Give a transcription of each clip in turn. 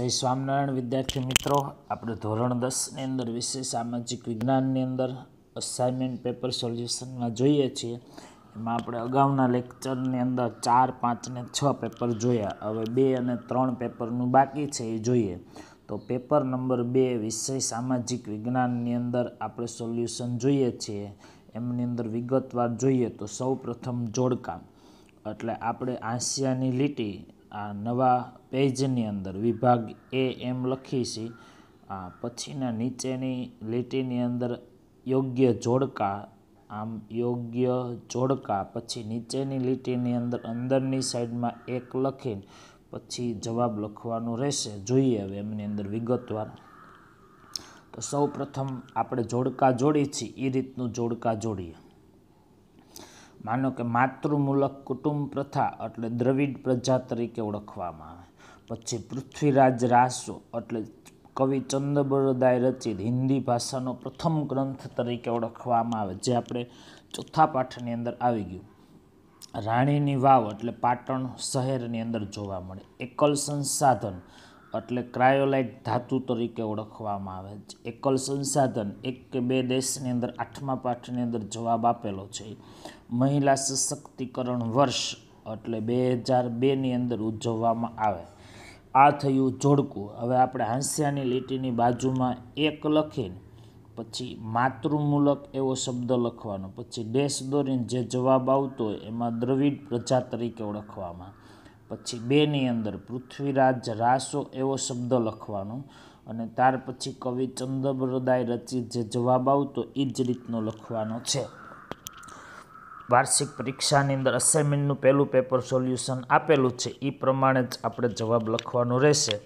જય સ્વામિનારાયણ વિદ્યાર્થી મિત્રો આપણે ધોરણ દસની અંદર વિષય સામાજિક વિજ્ઞાનની અંદર અસાઇનમેન્ટ પેપર સોલ્યુશનમાં જોઈએ છીએ એમાં આપણે અગાઉના લેક્ચરની અંદર ચાર પાંચ ને છ પેપર જોયા હવે બે અને ત્રણ પેપરનું બાકી છે એ જોઈએ તો પેપર નંબર બે વિષય સામાજિક વિજ્ઞાનની અંદર આપણે સોલ્યુશન જોઈએ છીએ એમની અંદર વિગતવાર જોઈએ તો સૌ પ્રથમ જોડકામ એટલે આપણે આસિયાની લીટી આ નવા પેજની અંદર વિભાગ એ એમ લખીશી આ પછીના નીચેની લીટીની અંદર યોગ્ય જોડકા આમ યોગ્ય જોડકા પછી નીચેની લીટીની અંદર અંદરની સાઈડમાં એક લખીને પછી જવાબ લખવાનો રહેશે જોઈએ હવે એમની અંદર વિગતવાર તો સૌ પ્રથમ આપણે જોડકા જોડી છીએ એ રીતનું જોડકા જોડીએ માનો કે માતૃમૂલક કુટુંબ પ્રથા એટલે દ્રવિડ પ્રજા તરીકે ઓળખવામાં આવે પછી પૃથ્વીરાજ રાસો એટલે કવિ ચંદ્રબરદાય રચિત હિન્દી ભાષાનો પ્રથમ ગ્રંથ તરીકે ઓળખવામાં આવે જે આપણે ચોથા પાઠની અંદર આવી ગયું રાણીની વાવ એટલે પાટણ શહેરની અંદર જોવા મળે એકલ સંસાધન એટલે ક્રાયોલાઇટ ધાતુ તરીકે ઓળખવામાં આવે છે એકલ સંસાધન એક કે બે દેશની અંદર આઠમા પાઠની અંદર જવાબ આપેલો છે મહિલા સશક્તિકરણ વર્ષ એટલે બે હજાર બેની અંદર ઉજવવામાં આવે આ થયું જોડકું હવે આપણે હાંસ્યાની લીટીની બાજુમાં એક લખીને પછી માતૃમૂલક એવો શબ્દ લખવાનો પછી ડેશ દોરીને જે જવાબ આવતો હોય એમાં દ્રવિડ પ્રજા તરીકે ઓળખવામાં પછી બેની અંદર પૃથ્વીરાજ રાસો એવો શબ્દ લખવાનો અને ત્યાર પછી કવિ ચંદ્રબ્રદાય રચિત જે જવાબ આવતો એ જ રીતનો લખવાનો છે વાર્ષિક પરીક્ષાની અંદર અસાઇનમેન્ટનું પહેલું પેપર સોલ્યુશન આપેલું છે એ પ્રમાણે જ આપણે જવાબ લખવાનો રહેશે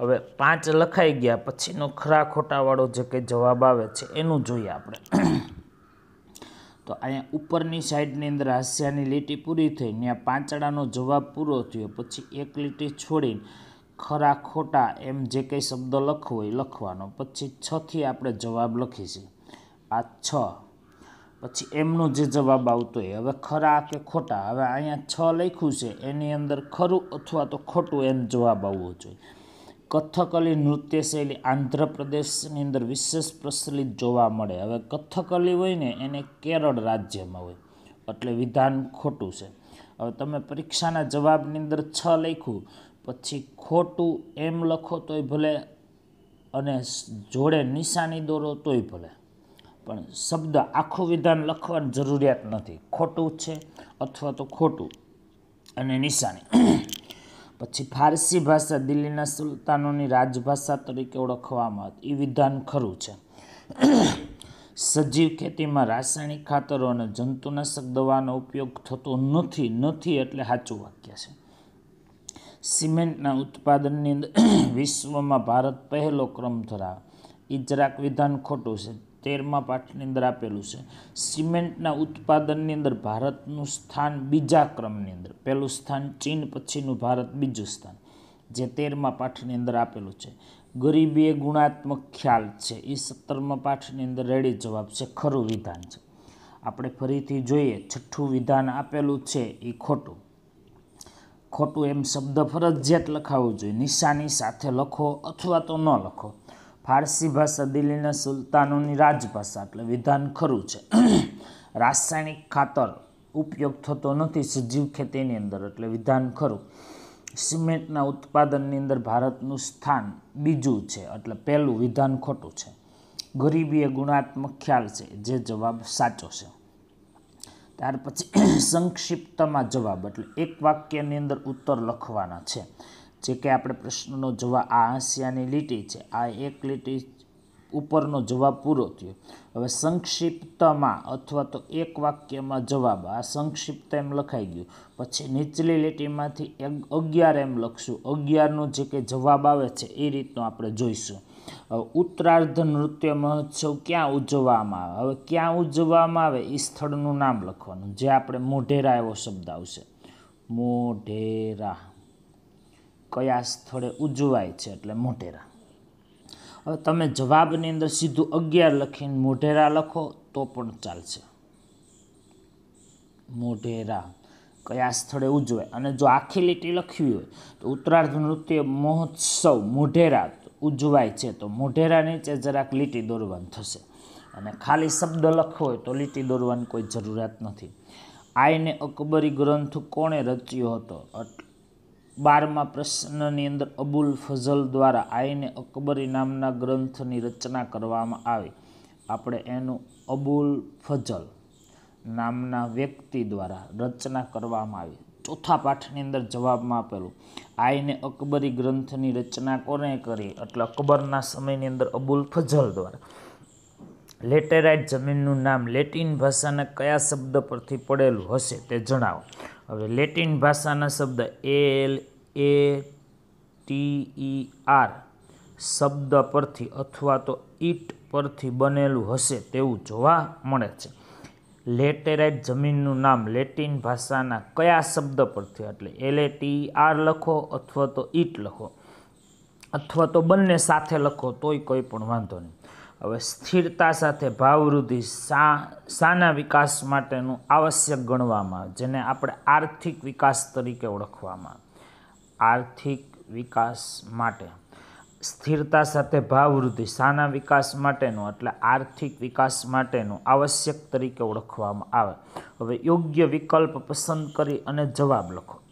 હવે પાંચ લખાઈ ગયા પછીનો ખરા ખોટાવાળો જે કંઈ જવાબ આવે છે એનું જોઈએ આપણે તો અહીંયા ઉપરની સાઈડની અંદર હાસ્યાની લીટી પૂરી થઈ ને પાંચડાનો જવાબ પૂરો થયો પછી એક લીટી છોડીને ખરા ખોટા એમ જે કંઈ શબ્દ લખવો એ લખવાનો પછી છથી આપણે જવાબ લખીશું આ છ પછી એમનો જે જવાબ આવતો હોય હવે ખરા કે ખોટા હવે અહીંયા છ લખ્યું છે એની અંદર ખરું અથવા તો ખોટું એમ જવાબ આવવો જોઈએ કથકલી નૃત્ય શૈલી આંધ્રપ્રદેશની અંદર વિશેષ પ્રચલિત જોવા મળે હવે કથકલી હોય ને એને કેરળ રાજ્યમાં હોય એટલે વિધાન ખોટું છે હવે તમે પરીક્ષાના જવાબની અંદર છ લખ્યું પછી ખોટું એમ લખો તોય ભલે અને જોડે નિશાની દોરો તોય ભલે પણ શબ્દ આખું વિધાન લખવાની જરૂરિયાત નથી ખોટું છે અથવા તો ખોટું અને નિશાની પછી ફારસી ભાષા દિલ્હીના સુલતાનોની રાજભાષા તરીકે ઓળખવામાં હતી એ વિધાન ખરું છે સજીવ ખેતીમાં રાસાયણિક ખાતરો અને જંતુનાશક દવાનો ઉપયોગ થતો નથી નથી એટલે સાચું વાક્ય છે સિમેન્ટના ઉત્પાદનની અંદર વિશ્વમાં ભારત પહેલો ક્રમ ધરાવે એ જરાક વિધાન ખોટું છે તેરમા પાઠની અંદર આપેલું છે સિમેન્ટના ઉત્પાદનની અંદર ભારતનું સ્થાન બીજા ક્રમની અંદર પહેલું સ્થાન ચીન પછીનું ભારત બીજું સ્થાન જે તેરમા પાઠની અંદર આપેલું છે ગરીબી એ ગુણાત્મક ખ્યાલ છે એ સત્તરમા પાઠની અંદર રેડી જવાબ છે ખરું વિધાન છે આપણે ફરીથી જોઈએ છઠ્ઠું વિધાન આપેલું છે એ ખોટું ખોટું એમ શબ્દ ફરજિયાત લખાવવું જોઈએ નિશાની સાથે લખો અથવા તો ન લખો ફારસી ભાષા દિલ્હીના સુલતાનોની રાજભાષા એટલે વિધાન ખરું છે રાસાયણિક ખાતર ઉપયોગ થતો નથી સજીવ ખેતીની અંદર એટલે વિધાન ખરું સિમેન્ટના ઉત્પાદનની અંદર ભારતનું સ્થાન બીજું છે એટલે પહેલું વિધાન ખોટું છે ગરીબી એ ગુણાત્મક ખ્યાલ છે જે જવાબ સાચો છે ત્યાર પછી સંક્ષિપ્તમાં જવાબ એટલે એક વાક્યની અંદર ઉત્તર લખવાના છે જે કે આપણે પ્રશ્નનો જવાબ આ હાંસ્યાની લીટી છે આ એક લીટી ઉપરનો જવાબ પૂરો થયો હવે સંક્ષિપ્તમાં અથવા તો એક વાક્યમાં જવાબ આ સંક્ષિપ્ત એમ લખાઈ ગયું પછી નીચલી લીટીમાંથી અગિયાર એમ લખશું અગિયારનો જે કે જવાબ આવે છે એ રીતનો આપણે જોઈશું હવે ઉત્તરાર્ધ નૃત્ય મહોત્સવ ક્યાં ઉજવવામાં આવે હવે ક્યાં ઉજવવામાં આવે એ સ્થળનું નામ લખવાનું જે આપણે મોઢેરા એવો શબ્દ આવશે મોઢેરા કયા સ્થળે ઉજવાય છે એટલે મોઢેરા હવે તમે જવાબની અંદર સીધું અગિયાર લખીને મોઢેરા લખો તો પણ ચાલશે મોઢેરા કયા સ્થળે ઉજવાય અને જો આખી લીટી લખવી હોય તો ઉત્તરાર્ધ નૃત્ય મહોત્સવ મોઢેરા ઉજવાય છે તો મોઢેરા નીચે જરાક લીટી દોરવાન થશે અને ખાલી શબ્દ લખવો હોય તો લીટી દોરવાની કોઈ જરૂરિયાત નથી આઈને અકબરી ગ્રંથ કોણે રચ્યો હતો બારમા પ્રશ્નની અંદર અબુલ ફઝલ દ્વારા આઈને અકબરી નામના ગ્રંથની રચના કરવામાં આવી આપણે એનું અબુલ ફઝલ નામના વ્યક્તિ દ્વારા રચના કરવામાં આવી ચોથા પાઠની અંદર જવાબમાં આપેલું આઈને અકબરી ગ્રંથની રચના કોને કરી એટલે અકબરના સમયની અંદર અબુલ ફઝલ દ્વારા લેટેરાઇટ જમીનનું નામ લેટિન ભાષાના કયા શબ્દ પરથી પડેલું હશે તે જણાવો હવે લેટિન ભાષાના શબ્દ L A T E R શબ્દ પરથી અથવા તો ઈટ પરથી બનેલું હશે તેવું જોવા મળે છે લેટેરાઇટ જમીનનું નામ લેટિન ભાષાના કયા શબ્દ પરથી એટલે એલ એ ટી આર લખો અથવા તો ઈટ લખો અથવા તો બંને સાથે લખો તોય કોઈ પણ વાંધો નહીં હવે સ્થિરતા સાથે ભાવવૃદ્ધિ શા શાના વિકાસ માટેનું આવશ્યક ગણવામાં જેને આપણે આર્થિક વિકાસ તરીકે ઓળખવામાં આર્થિક વિકાસ માટે સ્થિરતા સાથે ભાવવૃદ્ધિ શાના વિકાસ માટેનું એટલે આર્થિક વિકાસ માટેનું આવશ્યક તરીકે ઓળખવામાં આવે હવે યોગ્ય વિકલ્પ પસંદ કરી અને જવાબ લખો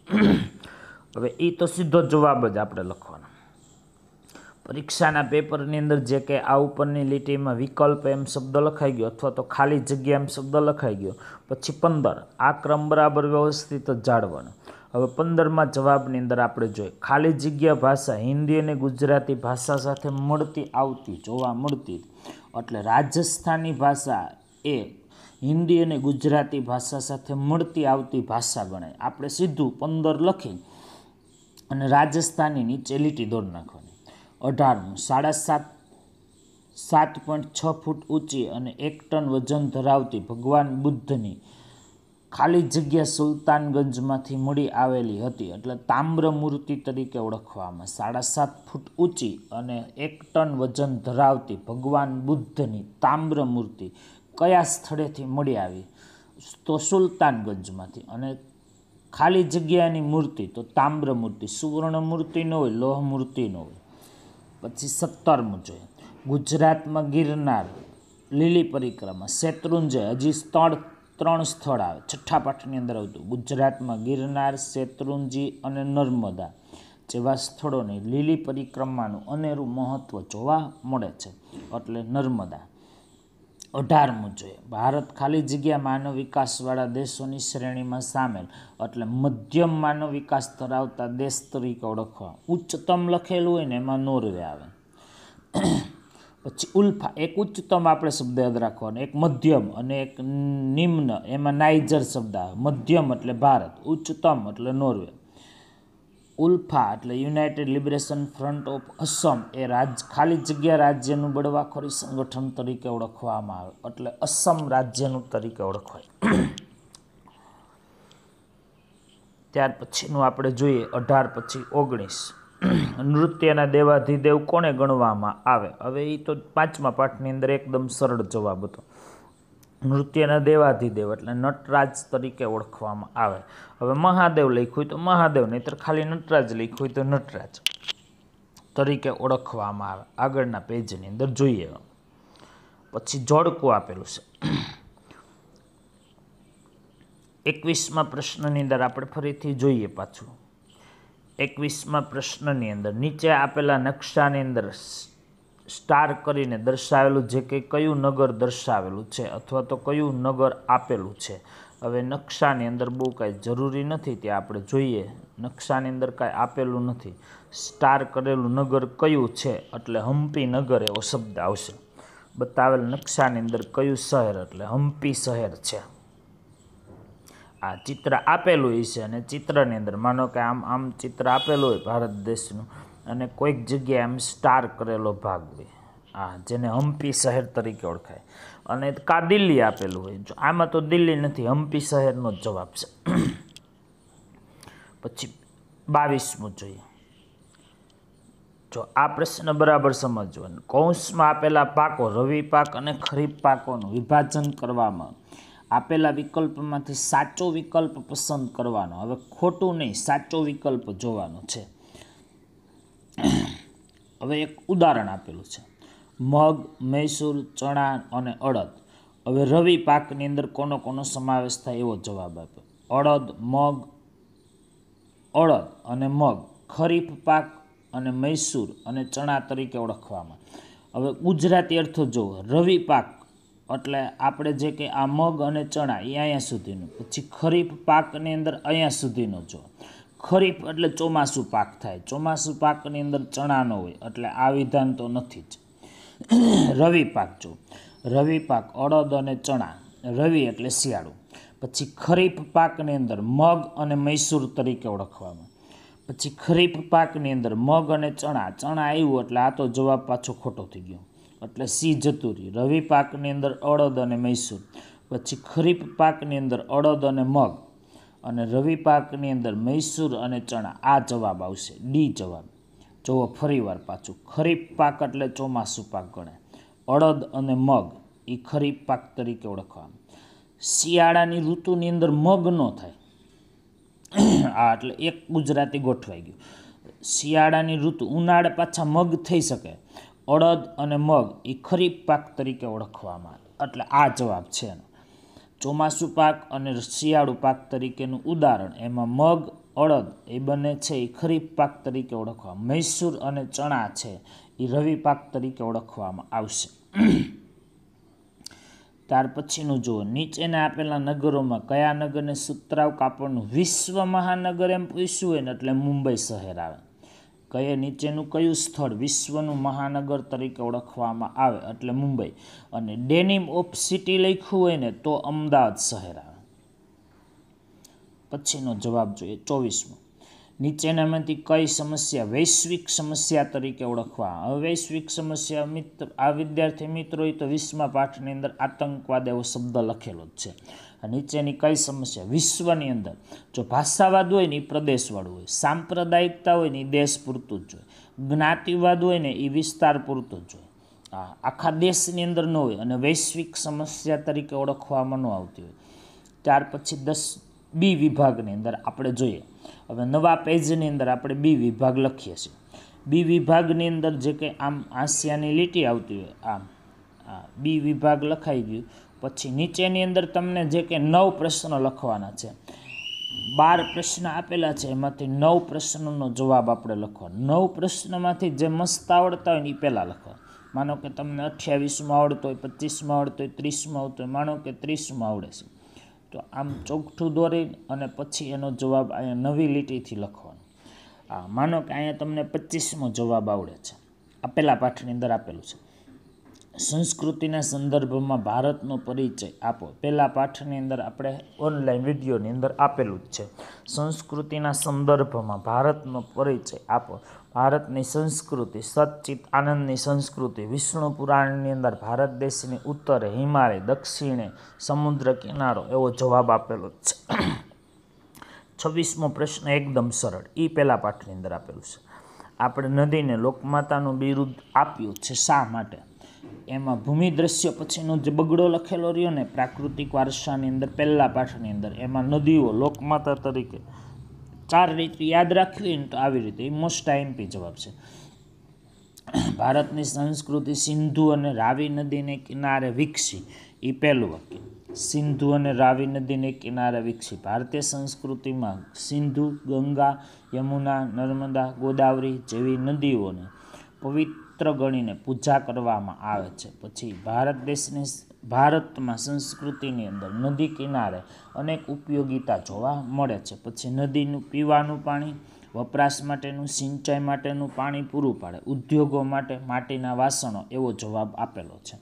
હવે એ તો સીધો જવાબ જ આપણે લખવાનો પરીક્ષાના પેપરની અંદર જે કે આ ઉપરની લીટીમાં વિકલ્પ એમ શબ્દ લખાઈ ગયો અથવા તો ખાલી જગ્યા એમ શબ્દ લખાઈ ગયો પછી પંદર આ ક્રમ બરાબર વ્યવસ્થિત જાળવણ હવે પંદરમાં જવાબની અંદર આપણે જોઈએ ખાલી જગ્યા ભાષા હિન્દી અને ગુજરાતી ભાષા સાથે મળતી આવતી જોવા મળતી એટલે રાજસ્થાની ભાષા એ હિન્દી અને ગુજરાતી ભાષા સાથે મળતી આવતી ભાષા ગણાય આપણે સીધું પંદર લખી અને રાજસ્થાની નીચે લીટી દોડ નાખવાની અઢારમું સાડા સાત સાત પોઈન્ટ છ ફૂટ ઊંચી અને એક ટન વજન ધરાવતી ભગવાન બુદ્ધની ખાલી જગ્યા સુલતાનગંજમાંથી મળી આવેલી હતી એટલે તામ્ર મૂર્તિ તરીકે ઓળખવામાં સાડા સાત ફૂટ ઊંચી અને એક ટન વજન ધરાવતી ભગવાન બુદ્ધની તામ્ર મૂર્તિ કયા સ્થળેથી મળી આવી તો સુલતાનગંજમાંથી અને ખાલી જગ્યાની મૂર્તિ તો તામ્ર મૂર્તિ સુવર્ણ મૂર્તિ ન હોય લોહ મૂર્તિ ન હોય પછી સત્તરમું છે ગુજરાતમાં ગિરનાર લીલી પરિક્રમા શેત્રુંજય હજી સ્થળ ત્રણ સ્થળ આવે છઠ્ઠા પાઠની અંદર આવતું ગુજરાતમાં ગિરનાર શેત્રુંજી અને નર્મદા જેવા સ્થળોની લીલી પરિક્રમાનું અનેરું મહત્ત્વ જોવા મળે છે એટલે નર્મદા અઢારમું જોઈએ ભારત ખાલી જગ્યા માનવ વિકાસવાળા દેશોની શ્રેણીમાં સામેલ એટલે મધ્યમ માનવ વિકાસ ધરાવતા દેશ તરીકે ઓળખવા ઉચ્ચતમ લખેલું હોય ને એમાં નોર્વે આવે પછી ઉલ્ફા એક ઉચ્ચતમ આપણે શબ્દ યાદ રાખવાનો એક મધ્યમ અને એક નિમ્ન એમાં નાઇજર શબ્દ આવે મધ્યમ એટલે ભારત ઉચ્ચતમ એટલે નોર્વે ઉલ્ફા એટલે united liberation front of Assam એ રાજ ખાલી જગ્યા રાજ્યનું બળવાખોરી સંગઠન તરીકે ઓળખવામાં આવે એટલે અસમ રાજ્યનું તરીકે ઓળખાય ત્યાર પછીનું આપણે જોઈએ અઢાર પછી ઓગણીસ નૃત્યના દેવાધિદેવ કોને ગણવામાં આવે હવે એ તો પાંચમા પાઠની અંદર એકદમ સરળ જવાબ હતો નૃત્યના દેવાધિદેવ એટલે નટરાજ તરીકે ઓળખવામાં આવે હવે મહાદેવ લખ્યું હોય તો મહાદેવ નહીતર ખાલી નટરાજ લખ્યું હોય તો નટરાજ તરીકે ઓળખવામાં આવે આગળના પેજની અંદર જોઈએ પછી જોડકું આપેલું છે એકવીસમાં પ્રશ્નની અંદર આપણે ફરીથી જોઈએ પાછું એકવીસમાં પ્રશ્નની અંદર નીચે આપેલા નકશાની અંદર સ્ટાર કરીને દર્શાવેલું જે કે કયું નગર દર્શાવેલું છે અથવા તો કયું નગર આપેલું છે હવે નકશાની અંદર બહુ કાંઈ જરૂરી નથી તે આપણે જોઈએ નકશાની અંદર કાંઈ આપેલું નથી સ્ટાર કરેલું નગર કયું છે એટલે હમ્પી નગર એવો શબ્દ આવશે બતાવેલ નકશાની અંદર કયું શહેર એટલે હમ્પી શહેર છે આ ચિત્ર આપેલું છે અને ચિત્રની અંદર માનો કે આમ આમ ચિત્ર આપેલું હોય ભારત દેશનું અને કોઈક જગ્યાએ એમ સ્ટાર કરેલો ભાગ હોય આ જેને હમ્પી શહેર તરીકે ઓળખાય અને કા દિલ્હી આપેલું હોય આમાં તો દિલ્હી નથી હમ્પી શહેરનો જ જવાબ છે પછી બાવીસમું જોઈએ જો આ પ્રશ્ન બરાબર સમજવાનો કૌંસમાં આપેલા પાકો રવિ પાક અને ખરીફ પાકોનું વિભાજન કરવામાં આપેલા વિકલ્પમાંથી સાચો વિકલ્પ પસંદ કરવાનો હવે ખોટું નહીં સાચો વિકલ્પ જોવાનો છે હવે એક ઉદાહરણ આપેલું છે મગ મૈસૂર ચણા અને અડદ હવે રવિ પાકની અંદર કોનો કોનો સમાવેશ થાય એવો જવાબ આપ્યો અડદ મગ અડદ અને મગ ખરીફ પાક અને મૈસૂર અને ચણા તરીકે ઓળખવામાં હવે ગુજરાતી અર્થો જુઓ રવિ પાક એટલે આપણે જે કે આ મગ અને ચણા એ અહીંયા સુધીનું પછી ખરીફ પાકની અંદર અહીંયા સુધીનો જુઓ ખરીફ એટલે ચોમાસું પાક થાય ચોમાસું પાકની અંદર ચણાનો હોય એટલે આ વિધાન તો નથી જ રવિ પાક જો રવિ પાક અડદ અને ચણા રવિ એટલે શિયાળો પછી ખરીફ પાકની અંદર મગ અને મૈસૂર તરીકે ઓળખવામાં પછી ખરીફ પાકની અંદર મગ અને ચણા ચણા આવ્યું એટલે આ તો જવાબ પાછો ખોટો થઈ ગયો એટલે સી જતુરી રવિ પાકની અંદર અડદ અને મૈસૂર પછી ખરીફ પાકની અંદર અડદ અને મગ અને રવિ પાકની અંદર મૈસૂર અને ચણા આ જવાબ આવશે ડી જવાબ જુઓ ફરીવાર પાછું ખરીફ પાક એટલે ચોમાસું પાક ગણે અડદ અને મગ એ ખરીફ પાક તરીકે ઓળખવામાં શિયાળાની ઋતુની અંદર મગ ન થાય આ એટલે એક ગુજરાતી ગોઠવાઈ ગયું શિયાળાની ઋતુ ઉનાળે પાછા મગ થઈ શકે અડદ અને મગ એ ખરીફ પાક તરીકે ઓળખવામાં આવે એટલે આ જવાબ છે એનો ચોમાસું પાક અને શિયાળુ પાક તરીકેનું ઉદાહરણ એમાં મગ અડદ એ બંને છે એ ખરીફ પાક તરીકે ઓળખવા મૈસૂર અને ચણા છે એ રવિ પાક તરીકે ઓળખવામાં આવશે ત્યાર પછીનું જુઓ નીચેના આપેલા નગરોમાં કયા નગરને સુતરાવ કાપડનું વિશ્વ મહાનગર એમ પૂછ્યું હોય ને એટલે મુંબઈ શહેર આવે કહે નીચેનું કયું સ્થળ વિશ્વનું મહાનગર તરીકે ઓળખવામાં આવે એટલે મુંબઈ અને ડેનિમ ઓફ સિટી લખ્યું હોય ને તો અમદાવાદ શહેર આવે પછીનો જવાબ જોઈએ ચોવીસમો નીચેનામાંથી કઈ સમસ્યા વૈશ્વિક સમસ્યા તરીકે ઓળખવા હવે વૈશ્વિક સમસ્યા મિત્ર આ વિદ્યાર્થી મિત્રો હોય તો વીસમા પાઠની અંદર આતંકવાદ એવો શબ્દ લખેલો જ છે નીચેની કઈ સમસ્યા વિશ્વની અંદર જો ભાષાવાદ હોય ને એ પ્રદેશવાળું હોય સાંપ્રદાયિકતા હોય ને એ દેશ પૂરતું જ હોય જ્ઞાતિવાદ હોય ને એ વિસ્તાર પૂરતું જ હોય આખા દેશની અંદર ન હોય અને વૈશ્વિક સમસ્યા તરીકે ઓળખવામાં ન આવતી હોય ત્યાર પછી દસ બી વિભાગની અંદર આપણે જોઈએ હવે નવા પેજની અંદર આપણે બી વિભાગ લખીએ છીએ બી વિભાગની અંદર જે કંઈ આમ આસિયાની લીટી આવતી હોય આમ બી વિભાગ લખાઈ ગયું પછી નીચેની અંદર તમને જે કે નવ પ્રશ્નો લખવાના છે બાર પ્રશ્ન આપેલા છે એમાંથી નવ પ્રશ્નોનો જવાબ આપણે લખો નવ પ્રશ્નમાંથી જે મસ્ત આવડતા હોય ને એ પહેલાં લખો માનો કે તમને અઠ્યાવીસમાં આવડતો હોય પચીસમાં આવડતો હોય ત્રીસમાં આવડતો હોય માનો કે ત્રીસમાં આવડે છે તો આમ ચોખ્ઠું દોરી અને પછી એનો જવાબ અહીંયા નવી લીટીથી લખવાનો આ માનો કે અહીંયા તમને પચીસમો જવાબ આવડે છે આપેલા પાઠની અંદર આપેલું છે સંસ્કૃતિના સંદર્ભમાં ભારતનો પરિચય આપો પહેલા પાઠની અંદર આપણે ઓનલાઈન વિડીયોની અંદર આપેલું જ છે સંસ્કૃતિના સંદર્ભમાં ભારતનો પરિચય આપો ભારતની સંસ્કૃતિ સચ્ચિત આનંદની સંસ્કૃતિ વિષ્ણુ પુરાણની અંદર ભારત દેશની ઉત્તરે હિમાલય દક્ષિણે સમુદ્ર કિનારો એવો જવાબ આપેલો જ છે છવ્વીસમો પ્રશ્ન એકદમ સરળ એ પહેલાં પાઠની અંદર આપેલું છે આપણે નદીને લોકમાતાનું બિરુદ આપ્યું છે શા માટે એમાં ભૂમિ દ્રશ્ય પછીનો જે બગડો લખેલો રહ્યો ને પ્રાકૃતિક વારસાની અંદર પહેલાં પાઠની અંદર એમાં નદીઓ લોકમાતા તરીકે ચાર રીતે યાદ રાખવી તો આવી રીતે એ મોસ્ટ આઈએમપી જવાબ છે ભારતની સંસ્કૃતિ સિંધુ અને રાવી નદીને કિનારે વિકસી એ પહેલું વાક્ય સિંધુ અને રાવી નદીને કિનારે વિકસી ભારતીય સંસ્કૃતિમાં સિંધુ ગંગા યમુના નર્મદા ગોદાવરી જેવી નદીઓને પવિત્ર પાત્ર ગણીને પૂજા કરવામાં આવે છે પછી ભારત દેશની ભારતમાં સંસ્કૃતિની અંદર નદી કિનારે અનેક ઉપયોગીતા જોવા મળે છે પછી નદીનું પીવાનું પાણી વપરાશ માટેનું સિંચાઈ માટેનું પાણી પૂરું પાડે ઉદ્યોગો માટે માટીના વાસણો એવો જવાબ આપેલો છે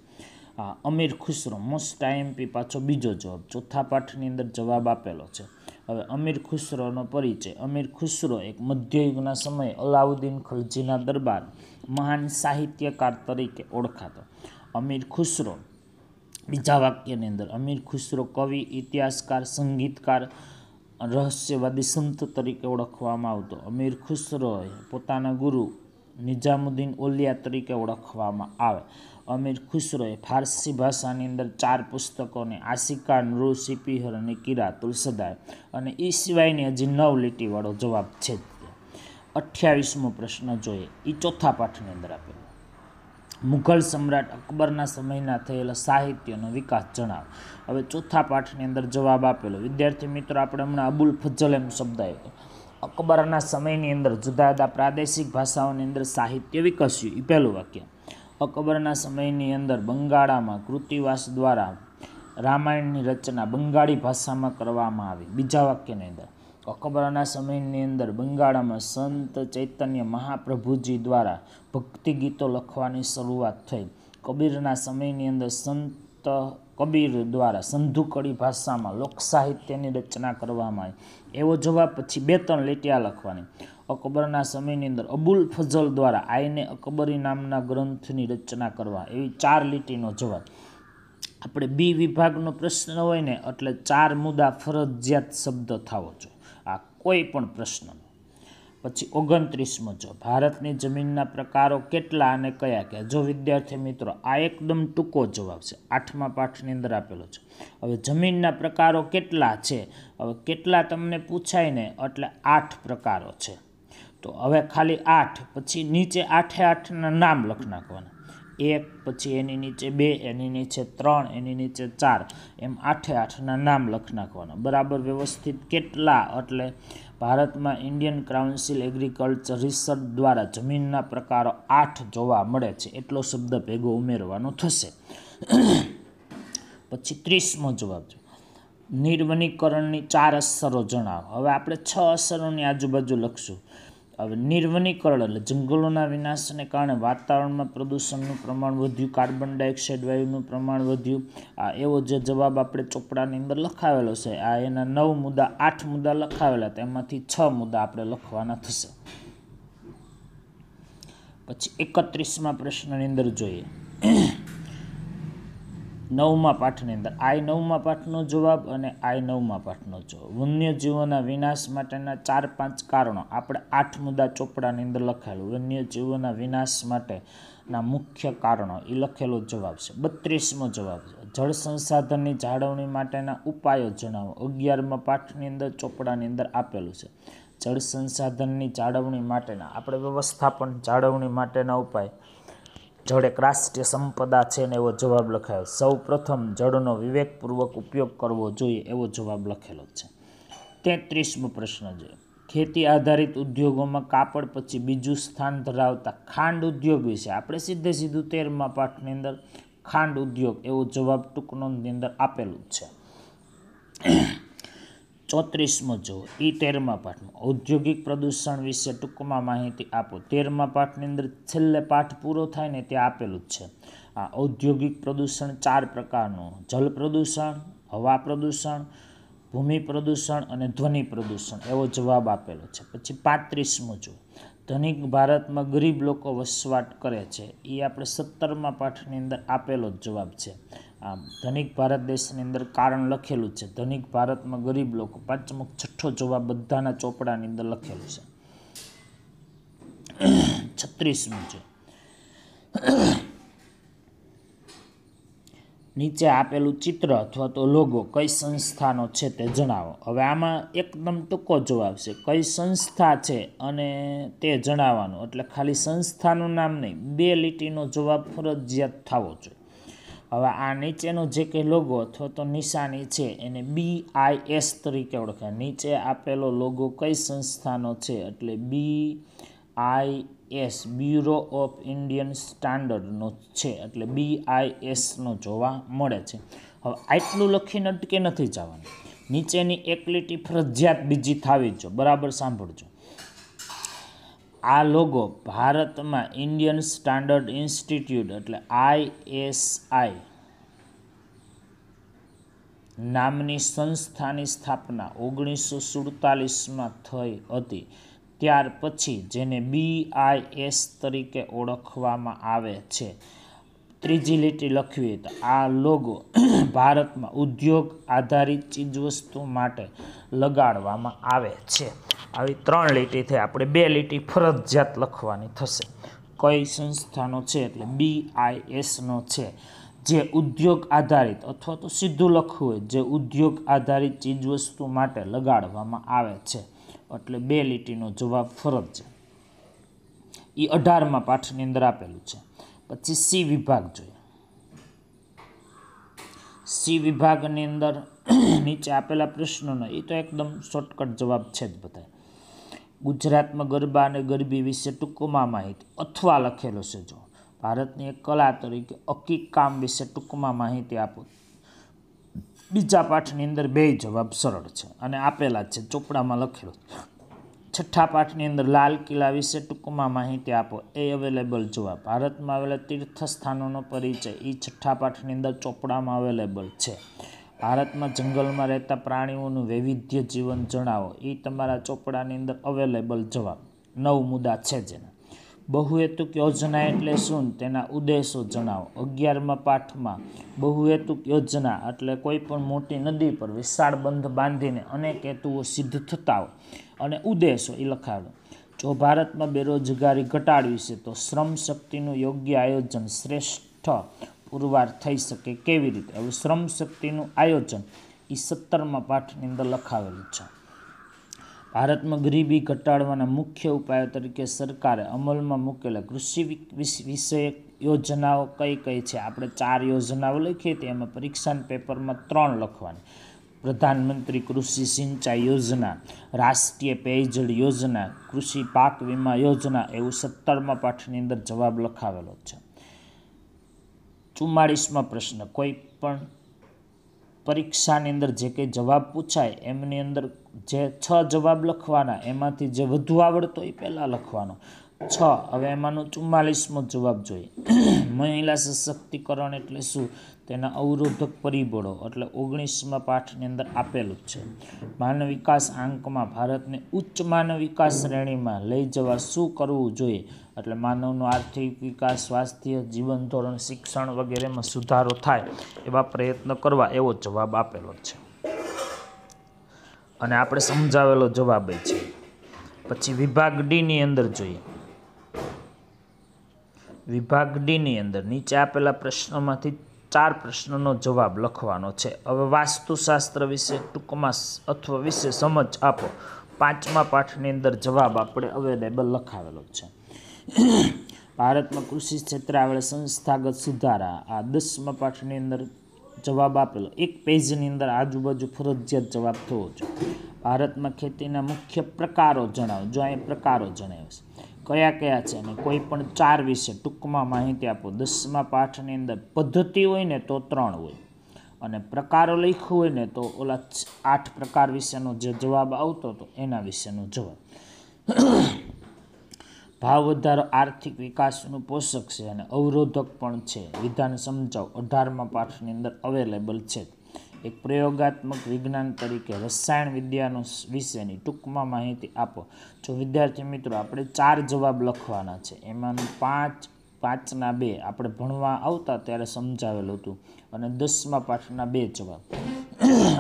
અમીર ખુસરો મોસ્ટ આઈએમપી પાછો બીજો જવાબ ચોથા પાઠની અંદર જવાબ આપેલો છે હવે અમીર ખુસરોનો પરિચય અમીર ખુસરો એક મધ્યયુગના સમયે અલાઉદ્દીન ખલજીના દરબાર મહાન સાહિત્યકાર તરીકે ઓળખાતો અમીર ખુસરો બીજા વાક્યની અંદર અમીર ખુસરો કવિ ઇતિહાસકાર સંગીતકાર રહસ્યવાદી સંત તરીકે ઓળખવામાં આવતો અમીર ખુસરોએ પોતાના ગુરુ નિઝામુદ્દીન ઓલિયા તરીકે ઓળખવામાં આવે અમીર ખુસરોએ ફારસી ભાષાની અંદર ચાર પુસ્તકોને આશિકા નૃ સિપિહર અને કિરા તુલસદાય અને એ સિવાયની હજી નવ લીટીવાળો જવાબ છે અઠ્યાવીસમો પ્રશ્ન જોઈએ એ ચોથા પાઠની અંદર આપેલો મુઘલ સમ્રાટ અકબરના સમયના થયેલા સાહિત્યનો વિકાસ જણાવો હવે ચોથા પાઠની અંદર જવાબ આપેલો વિદ્યાર્થી મિત્રો આપણે હમણાં અબુલ ફજલ એમ શબ્દ આવ્યો અકબરના સમયની અંદર જુદા જુદા પ્રાદેશિક ભાષાઓની અંદર સાહિત્ય વિકસ્યું એ પહેલું વાક્ય અકબરના સમયની અંદર બંગાળામાં કૃતિવાસ દ્વારા રામાયણની રચના બંગાળી ભાષામાં કરવામાં આવી બીજા વાક્યની અંદર અકબરાના સમયની અંદર બંગાળામાં સંત ચૈતન્ય મહાપ્રભુજી દ્વારા ભક્તિ ગીતો લખવાની શરૂઆત થઈ કબીરના સમયની અંદર સંત કબીર દ્વારા સંધુકડી ભાષામાં લોકસાહિત્યની રચના કરવામાં આવી એવો જવાબ પછી બે ત્રણ લેટિયા લખવાની અકબરના સમયની અંદર અબુલ ફઝલ દ્વારા આઈને અકબરી નામના ગ્રંથની રચના કરવા એવી ચાર લીટીનો જવાબ આપણે બી વિભાગનો પ્રશ્ન હોય ને એટલે ચાર મુદ્દા ફરજિયાત શબ્દ થવો જોઈએ કોઈ પણ પ્રશ્નનો પછી ઓગણત્રીસમો જો ભારતની જમીનના પ્રકારો કેટલા અને કયા કયા જો વિદ્યાર્થી મિત્રો આ એકદમ ટૂંકો જવાબ છે આઠમા પાઠની અંદર આપેલો છે હવે જમીનના પ્રકારો કેટલા છે હવે કેટલા તમને પૂછાય ને એટલે આઠ પ્રકારો છે તો હવે ખાલી આઠ પછી નીચે આઠે આઠના નામ લખી નાખવાના એક પછી એની નીચે બે એની નીચે ત્રણ એની નીચે ચાર એમ આઠે આઠના નામ લખી નાખવાના બરાબર વ્યવસ્થિત કેટલા એટલે ભારતમાં ઇન્ડિયન કાઉન્સિલ એગ્રીકલ્ચર રિસર્ચ દ્વારા જમીનના પ્રકારો આઠ જોવા મળે છે એટલો શબ્દ ભેગો ઉમેરવાનો થશે પછી ત્રીસમો જવાબ છે નિર્વનીકરણની ચાર અસરો જણાવો હવે આપણે છ અસરોની આજુબાજુ લખશું હવે નિર્વનીકરણ એટલે જંગલોના વિનાશને કારણે વાતાવરણમાં પ્રદૂષણનું પ્રમાણ વધ્યું કાર્બન ડાયોક્સાઇડ વાયુનું પ્રમાણ વધ્યું આ એવો જે જવાબ આપણે ચોપડાની અંદર લખાવેલો છે આ એના નવ મુદ્દા આઠ મુદ્દા લખાવેલા તેમાંથી છ મુદ્દા આપણે લખવાના થશે પછી એકત્રીસમાં પ્રશ્નની અંદર જોઈએ નવમા પાઠની અંદર આઈ નવમા પાઠનો જવાબ અને આઈ નવમા પાઠનો જવાબ વન્યજીવોના વિનાશ માટેના ચાર પાંચ કારણો આપણે આઠ મુદ્દા ચોપડાની અંદર લખેલું વન્યજીવોના વિનાશ માટેના મુખ્ય કારણો એ લખેલો જવાબ છે બત્રીસમો જવાબ છે જળ સંસાધનની જાળવણી માટેના ઉપાયો જણાવો અગિયારમા પાઠની અંદર ચોપડાની અંદર આપેલું છે જળ સંસાધનની જાળવણી માટેના આપણે વ્યવસ્થાપન જાળવણી માટેના ઉપાય જળ એક રાષ્ટ્રીય સંપદા છે ને એવો જવાબ લખાયો સૌ પ્રથમ જળનો વિવેકપૂર્વક ઉપયોગ કરવો જોઈએ એવો જવાબ લખેલો છે તેત્રીસમો પ્રશ્ન છે ખેતી આધારિત ઉદ્યોગોમાં કાપડ પછી બીજું સ્થાન ધરાવતા ખાંડ ઉદ્યોગ વિશે આપણે સીધે સીધું તેરમા પાઠની અંદર ખાંડ ઉદ્યોગ એવો જવાબ ટૂંક નોંધની અંદર આપેલું જ છે ચોત્રીસમો જુઓ એ તેરમા પાઠનું ઔદ્યોગિક પ્રદૂષણ વિશે ટૂંકમાં માહિતી આપો તેરમા પાઠની અંદર છેલ્લે પાઠ પૂરો થાય ને તે આપેલું જ છે આ ઔદ્યોગિક પ્રદૂષણ ચાર પ્રકારનું જલ પ્રદૂષણ હવા પ્રદૂષણ ભૂમિ પ્રદૂષણ અને ધ્વનિ પ્રદૂષણ એવો જવાબ આપેલો છે પછી પાંત્રીસમો જુઓ ધનિક ભારતમાં ગરીબ લોકો વસવાટ કરે છે એ આપણે સત્તરમા પાઠની અંદર આપેલો જ જવાબ છે આમ ધનિક ભારત દેશની અંદર કારણ લખેલું છે ધનિક ભારતમાં ગરીબ લોકો પાંચમો છઠ્ઠો જોવા બધાના ચોપડાની અંદર લખેલું છે છત્રીસમું છે નીચે આપેલું ચિત્ર અથવા તો લોગો કઈ સંસ્થાનો છે તે જણાવો હવે આમાં એકદમ ટૂંકો જવાબ છે કઈ સંસ્થા છે અને તે જણાવવાનું એટલે ખાલી સંસ્થાનું નામ નહીં બે લીટીનો જવાબ ફરજિયાત થવો જોઈએ હવે આ નીચેનો જે કંઈ લોગો અથવા તો નિશાની છે એને બી આઈ એસ તરીકે ઓળખાય નીચે આપેલો લોગો કઈ સંસ્થાનો છે એટલે B I S bureau of Indian સ્ટાન્ડર્ડનો છે એટલે બી આઈ એસનો જોવા મળે છે હવે આટલું લખીને અટકે નથી જવાનું નીચેની એક લીટી ફરજિયાત બીજી થાવી જ જો બરાબર સાંભળજો આ લોગો ભારતમાં ઇન્ડિયન સ્ટાન્ડર્ડ ઇન્સ્ટિટ્યૂટ એટલે આઈએસઆઈ નામની સંસ્થાની સ્થાપના ઓગણીસો સુડતાલીસમાં થઈ હતી ત્યાર પછી જેને બીઆઈએસ તરીકે ઓળખવામાં આવે છે ત્રીજી લીટી લખવી તો આ લોગો ભારતમાં ઉદ્યોગ આધારિત ચીજવસ્તુ માટે લગાડવામાં આવે છે આવી ત્રણ લીટી થઈ આપણે બે લીટી ફરજિયાત લખવાની થશે કઈ સંસ્થાનો છે એટલે બી બીઆઈએસનો છે જે ઉદ્યોગ આધારિત અથવા તો સીધું લખવું હોય જે ઉદ્યોગ આધારિત ચીજવસ્તુ માટે લગાડવામાં આવે છે એટલે બે લીટીનો જવાબ ફરજ છે એ અઢારમાં પાઠની અંદર આપેલું છે પછી સી વિભાગ જોઈએ સી વિભાગની અંદર નીચે આપેલા પ્રશ્નોનો એ તો એકદમ શોર્ટકટ જવાબ છે જ બધા ગુજરાતમાં ગરબા અને ગરબી વિશે ટૂંકમાં માહિતી અથવા લખેલો છે જો ભારતની એક કલા તરીકે અકીક કામ વિશે ટૂંકમાં માહિતી આપો બીજા પાઠની અંદર બે જવાબ સરળ છે અને આપેલા છે ચોપડામાં લખેલો છઠ્ઠા પાઠની અંદર લાલ કિલ્લા વિશે ટૂંકમાં માહિતી આપો એ અવેલેબલ જોવા ભારતમાં આવેલા તીર્થસ્થાનોનો પરિચય એ છઠ્ઠા પાઠની અંદર ચોપડામાં અવેલેબલ છે ભારતમાં જંગલમાં રહેતા પ્રાણીઓનું વૈવિધ્ય જીવન જણાવો એ તમારા ચોપડાની અંદર અવેલેબલ જવાબ નવ મુદ્દા છે જેના બહુહેતુક યોજના એટલે શું તેના ઉદ્દેશો જણાવો અગિયારમાં પાઠમાં બહુહેતુક યોજના એટલે કોઈ પણ મોટી નદી પર વિશાળ બંધ બાંધીને અનેક હેતુઓ સિદ્ધ થતા હોય અને ઉદ્દેશો એ લખાવ્યો જો ભારતમાં બેરોજગારી ઘટાડવી છે તો શ્રમ શક્તિનું યોગ્ય આયોજન શ્રેષ્ઠ પુરવાર થઈ શકે કેવી રીતે હવે શ્રમ શક્તિનું આયોજન એ સત્તરમાં પાઠની અંદર લખાવેલું છે ભારતમાં ગરીબી ઘટાડવાના મુખ્ય ઉપાયો તરીકે સરકારે અમલમાં મૂકેલા કૃષિ વિષયક યોજનાઓ કઈ કઈ છે આપણે ચાર યોજનાઓ લખીએ તો એમાં પરીક્ષાના પેપરમાં ત્રણ લખવાની પ્રધાનમંત્રી કૃષિ સિંચાઈ યોજના રાષ્ટ્રીય પેયજળ યોજના કૃષિ પાક વીમા યોજના એવું સત્તરમા પાઠની અંદર જવાબ લખાવેલો છે ચુમ્માળીસમાં પ્રશ્ન કોઈ પણ પરીક્ષાની અંદર જે કંઈ જવાબ પૂછાય એમની અંદર જે છ જવાબ લખવાના એમાંથી જે વધુ આવડતો એ પહેલાં લખવાનો છ હવે એમાંનું ચુમ્માલીસમો જવાબ જોઈએ મહિલા સશક્તિકરણ એટલે શું તેના અવરોધક પરિબળો એટલે ઓગણીસમાં પાઠની અંદર આપેલું છે માનવ વિકાસ આંકમાં ભારતને ઉચ્ચ માનવ વિકાસ શ્રેણીમાં લઈ જવા શું કરવું જોઈએ એટલે માનવનો આર્થિક વિકાસ સ્વાસ્થ્ય જીવન ધોરણ શિક્ષણ વગેરેમાં સુધારો થાય એવા પ્રયત્ન કરવા એવો જવાબ આપેલો છે અને આપણે સમજાવેલો જવાબ છે પછી વિભાગ ડીની અંદર જોઈએ વિભાગ ડીની અંદર નીચે આપેલા પ્રશ્નોમાંથી ચાર પ્રશ્નનો જવાબ લખવાનો છે હવે વાસ્તુશાસ્ત્ર વિશે ટૂંકમાં અથવા વિશે સમજ આપો પાંચમા પાઠની અંદર જવાબ આપણે અવેલેબલ લખાવેલો છે ભારતમાં કૃષિ ક્ષેત્રે આવેલ સંસ્થાગત સુધારા આ દસમા પાઠની અંદર જવાબ આપેલો એક પેજની અંદર આજુબાજુ ફરજિયાત જવાબ થવો જોઈએ ભારતમાં ખેતીના મુખ્ય પ્રકારો જણાવો જો અહીં પ્રકારો જણાવ્યો છે કયા કયા છે અને કોઈ પણ ચાર વિશે ટૂંકમાં માહિતી આપો દસમા પાઠની અંદર પદ્ધતિ હોય ને તો ત્રણ હોય અને પ્રકારો લખ્યું હોય ને તો ઓલા આઠ પ્રકાર વિશેનો જે જવાબ આવતો હતો એના વિશેનો જવાબ ભાવ વધારો આર્થિક વિકાસનું પોષક છે અને અવરોધક પણ છે વિધાન સમજાવ અઢારમા પાઠની અંદર અવેલેબલ છે એક પ્રયોગાત્મક વિજ્ઞાન તરીકે રસાયણ વિદ્યાનો વિશેની ટૂંકમાં માહિતી આપો જો વિદ્યાર્થી મિત્રો આપણે ચાર જવાબ લખવાના છે એમાંનું પાંચ પાંચના બે આપણે ભણવા આવતા ત્યારે સમજાવેલું હતું અને દસમા પાઠના બે જવાબ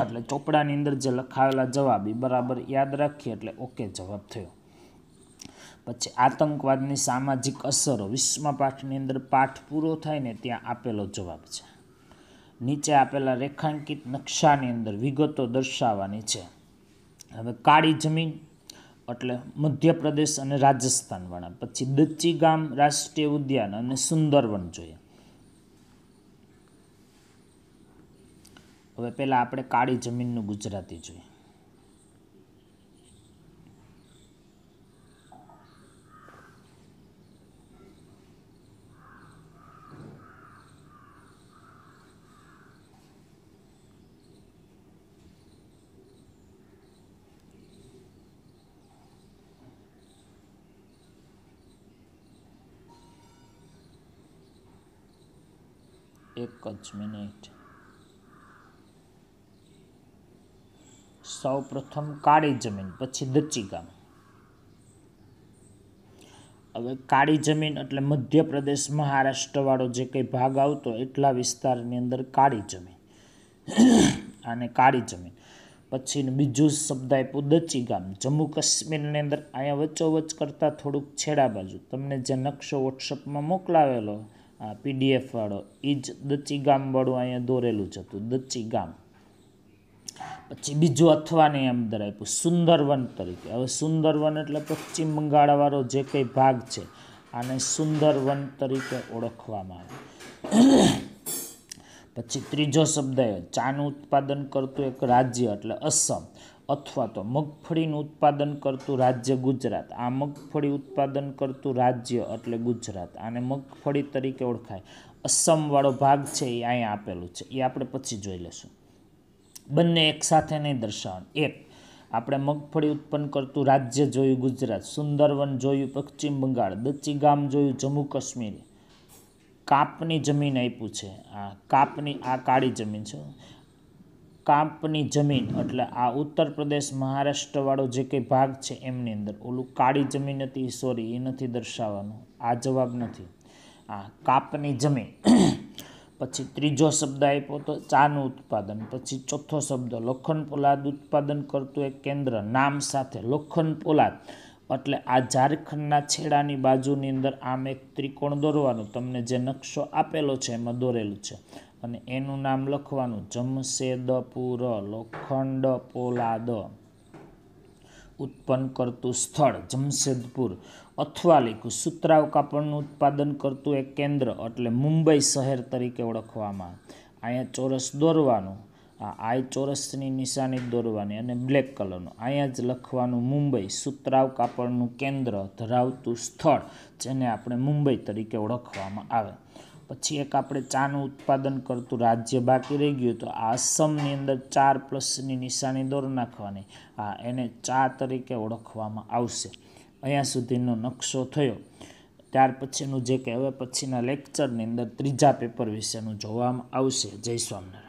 એટલે ચોપડાની અંદર જે લખાવેલા જવાબ એ બરાબર યાદ રાખીએ એટલે ઓકે જવાબ થયો પછી આતંકવાદની સામાજિક અસરો વિશ્વમાં પાઠની અંદર પાઠ પૂરો થાય ને ત્યાં આપેલો જવાબ છે નીચે આપેલા રેખાંકિત નકશાની અંદર વિગતો દર્શાવવાની છે હવે કાળી જમીન એટલે મધ્યપ્રદેશ અને રાજસ્થાનવાળા પછી દચ્ચી ગામ રાષ્ટ્રીય ઉદ્યાન અને સુંદરવન જોઈએ હવે પહેલાં આપણે કાળી જમીનનું ગુજરાતી જોઈએ જ મિનિટ સૌ પ્રથમ કાળી જમીન પછી દચ્ચિકા હવે કાળી જમીન એટલે મધ્યપ્રદેશ મહારાષ્ટ્રવાળો જે કંઈ ભાગ આવતો એટલા વિસ્તારની અંદર કાળી જમીન આને કાળી જમીન પછી બીજું શબ્દ આપ્યું દચ્ચી ગામ જમ્મુ કાશ્મીરની અંદર અહીંયા વચ્ચોવચ કરતાં થોડુંક છેડા બાજુ તમને જે નકશો વોટ્સઅપમાં મોકલાવેલો પીડીએફવાળો એ દચ્ચી ગામવાળું અહીંયા દોરેલું જ હતું દચ્ચી ગામ પછી બીજું અથવાને અંદર આપ્યું સુંદરવન તરીકે હવે સુંદરવન એટલે પશ્ચિમ બંગાળવાળો જે કંઈ ભાગ છે આને સુંદરવન તરીકે ઓળખવામાં આવે પછી ત્રીજો શબ્દ ચાનું ઉત્પાદન કરતું એક રાજ્ય એટલે અસમ અથવા તો મગફળીનું ઉત્પાદન કરતું રાજ્ય ગુજરાત આ મગફળી ઉત્પાદન કરતું રાજ્ય એટલે ગુજરાત આને મગફળી તરીકે ઓળખાય અસમવાળો ભાગ છે એ અહીંયા આપેલું છે એ આપણે પછી જોઈ લઈશું બંને એકસાથે નહીં દર્શાવવાનું એક આપણે મગફળી ઉત્પન્ન કરતું રાજ્ય જોયું ગુજરાત સુંદરવન જોયું પશ્ચિમ બંગાળ દચ્ચીગામ જોયું જમ્મુ કાશ્મીર કાપની જમીન આપ્યું છે આ કાપની આ કાળી જમીન છે કાંપની જમીન એટલે આ ઉત્તર પ્રદેશ મહારાષ્ટ્રવાળો જે કંઈ ભાગ છે એમની અંદર ઓલું કાળી જમીન હતી સોરી એ નથી દર્શાવવાનું આ જવાબ નથી આ કાપની જમીન પછી ત્રીજો શબ્દ આપ્યો તો ચાનું ઉત્પાદન પછી ચોથો શબ્દ લોખંડ પોલાદ ઉત્પાદન કરતું એક કેન્દ્ર નામ સાથે લોખંડ પોલાદ એટલે આ ઝારખંડના છેડાની બાજુની અંદર આમ એક ત્રિકોણ દોરવાનું તમને જે નકશો આપેલો છે એમાં દોરેલું છે અને એનું નામ લખવાનું જમશેદપુર લોખંડ પોલાદ ઉત્પન્ન કરતું સ્થળ જમશેદપુર અથવા લીખું સુતરાવ કાપડનું ઉત્પાદન કરતું એક કેન્દ્ર એટલે મુંબઈ શહેર તરીકે ઓળખવામાં અહીંયા ચોરસ દોરવાનું આય ચોરસની નિશાની દોરવાની અને બ્લેક કલરનું અહીંયા જ લખવાનું મુંબઈ સુતરાવ કાપડનું કેન્દ્ર ધરાવતું સ્થળ જેને આપણે મુંબઈ તરીકે ઓળખવામાં આવે પછી એક આપણે ચાનું ઉત્પાદન કરતું રાજ્ય બાકી રહી ગયું તો આસમની અંદર ચાર પ્લસની નિશાની દોર નાખવાની હા એને ચા તરીકે ઓળખવામાં આવશે અહીંયા સુધીનો નકશો થયો ત્યાર પછીનું જે કે હવે પછીના લેક્ચરની અંદર ત્રીજા પેપર વિશેનું જોવામાં આવશે જય સ્વામિનારાયણ